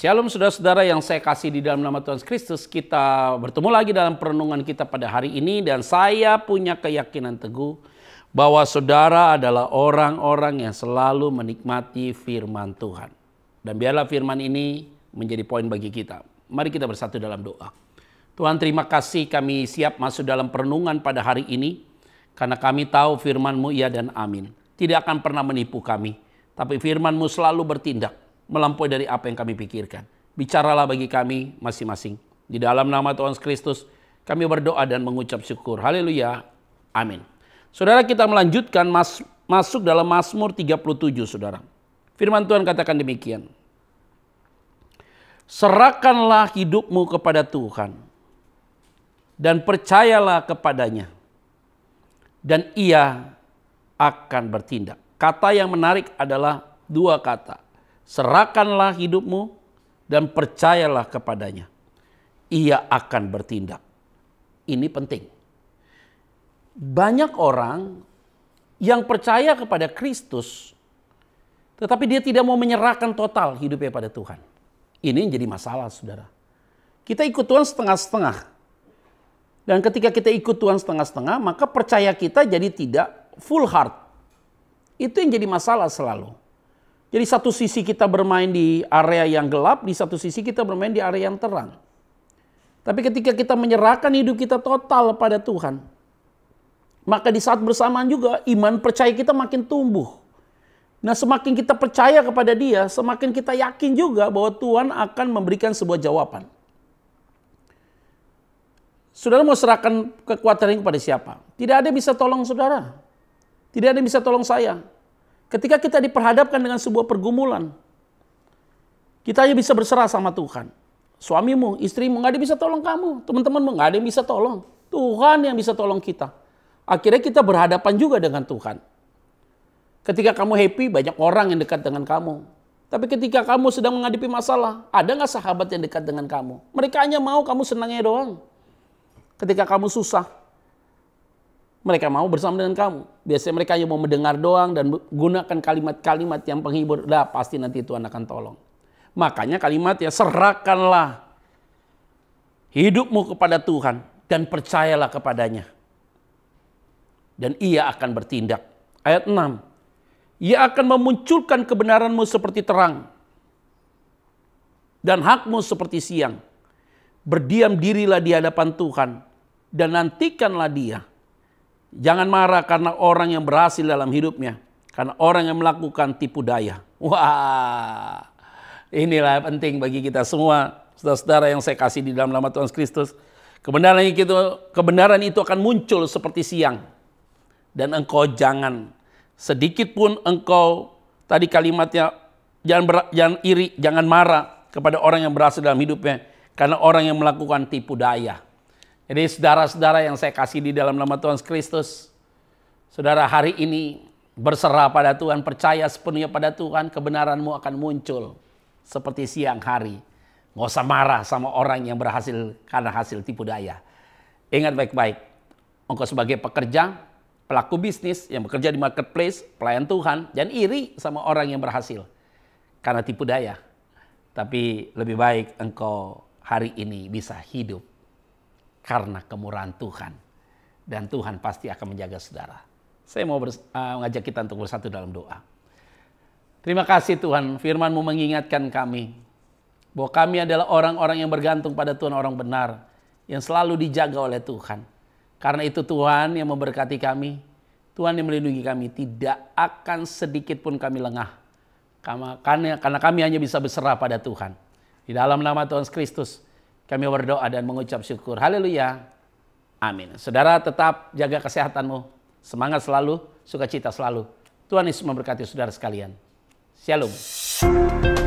Shalom saudara-saudara yang saya kasih di dalam nama Tuhan Kristus. Kita bertemu lagi dalam perenungan kita pada hari ini dan saya punya keyakinan teguh bahwa saudara adalah orang-orang yang selalu menikmati firman Tuhan. Dan biarlah firman ini menjadi poin bagi kita. Mari kita bersatu dalam doa. Tuhan terima kasih kami siap masuk dalam perenungan pada hari ini karena kami tahu firman-Mu ya dan amin. Tidak akan pernah menipu kami, tapi firman-Mu selalu bertindak melampaui dari apa yang kami pikirkan. Bicaralah bagi kami masing-masing. Di dalam nama Tuhan Kristus, kami berdoa dan mengucap syukur. Haleluya. Amin. Saudara kita melanjutkan mas, masuk dalam Mazmur 37, Saudara. Firman Tuhan katakan demikian. Serahkanlah hidupmu kepada Tuhan dan percayalah kepadanya dan ia akan bertindak. Kata yang menarik adalah dua kata serahkanlah hidupmu dan percayalah kepadanya. Ia akan bertindak. Ini penting. Banyak orang yang percaya kepada Kristus, tetapi dia tidak mau menyerahkan total hidupnya pada Tuhan. Ini yang jadi masalah, saudara. Kita ikut Tuhan setengah-setengah. Dan ketika kita ikut Tuhan setengah-setengah, maka percaya kita jadi tidak full heart. Itu yang jadi masalah selalu. Jadi satu sisi kita bermain di area yang gelap, di satu sisi kita bermain di area yang terang. Tapi ketika kita menyerahkan hidup kita total pada Tuhan, maka di saat bersamaan juga iman percaya kita makin tumbuh. Nah semakin kita percaya kepada dia, semakin kita yakin juga bahwa Tuhan akan memberikan sebuah jawaban. Saudara mau serahkan kekuatan ini kepada siapa? Tidak ada yang bisa tolong saudara. Tidak ada yang bisa tolong saya. Ketika kita diperhadapkan dengan sebuah pergumulan, kita hanya bisa berserah sama Tuhan. Suamimu, istrimu, nggak ada yang bisa tolong kamu. Teman-temanmu, nggak ada yang bisa tolong. Tuhan yang bisa tolong kita. Akhirnya kita berhadapan juga dengan Tuhan. Ketika kamu happy, banyak orang yang dekat dengan kamu. Tapi ketika kamu sedang menghadapi masalah, ada nggak sahabat yang dekat dengan kamu? Mereka hanya mau kamu senangnya doang. Ketika kamu susah, mereka mau bersama dengan kamu. Biasanya mereka hanya mau mendengar doang dan gunakan kalimat-kalimat yang penghibur. Dah pasti nanti Tuhan akan tolong. Makanya kalimatnya serahkanlah hidupmu kepada Tuhan dan percayalah kepadanya. Dan ia akan bertindak. Ayat 6. Ia akan memunculkan kebenaranmu seperti terang. Dan hakmu seperti siang. Berdiam dirilah di hadapan Tuhan. Dan nantikanlah dia Jangan marah karena orang yang berhasil dalam hidupnya. Karena orang yang melakukan tipu daya. Wah, inilah penting bagi kita semua. Saudara-saudara yang saya kasih di dalam nama Tuhan Kristus. Kebenaran itu, kebenaran itu akan muncul seperti siang. Dan engkau jangan sedikit pun engkau tadi kalimatnya jangan ber, jangan iri, jangan marah kepada orang yang berhasil dalam hidupnya karena orang yang melakukan tipu daya. Jadi saudara-saudara yang saya kasih di dalam nama Tuhan Kristus, saudara hari ini berserah pada Tuhan, percaya sepenuhnya pada Tuhan, kebenaranmu akan muncul seperti siang hari. Nggak usah marah sama orang yang berhasil karena hasil tipu daya. Ingat baik-baik, engkau sebagai pekerja, pelaku bisnis yang bekerja di marketplace, pelayan Tuhan, dan iri sama orang yang berhasil karena tipu daya. Tapi lebih baik engkau hari ini bisa hidup karena kemurahan Tuhan. Dan Tuhan pasti akan menjaga saudara. Saya mau bers- eh, mengajak kita untuk bersatu dalam doa. Terima kasih Tuhan, Firmanmu mengingatkan kami bahwa kami adalah orang-orang yang bergantung pada Tuhan, orang benar yang selalu dijaga oleh Tuhan. Karena itu Tuhan yang memberkati kami, Tuhan yang melindungi kami, tidak akan sedikit pun kami lengah. karena kami hanya bisa berserah pada Tuhan. Di dalam nama Tuhan Kristus, kami berdoa dan mengucap syukur. Haleluya. Amin. Saudara tetap jaga kesehatanmu. Semangat selalu, sukacita selalu. Tuhan Yesus memberkati saudara sekalian. Shalom.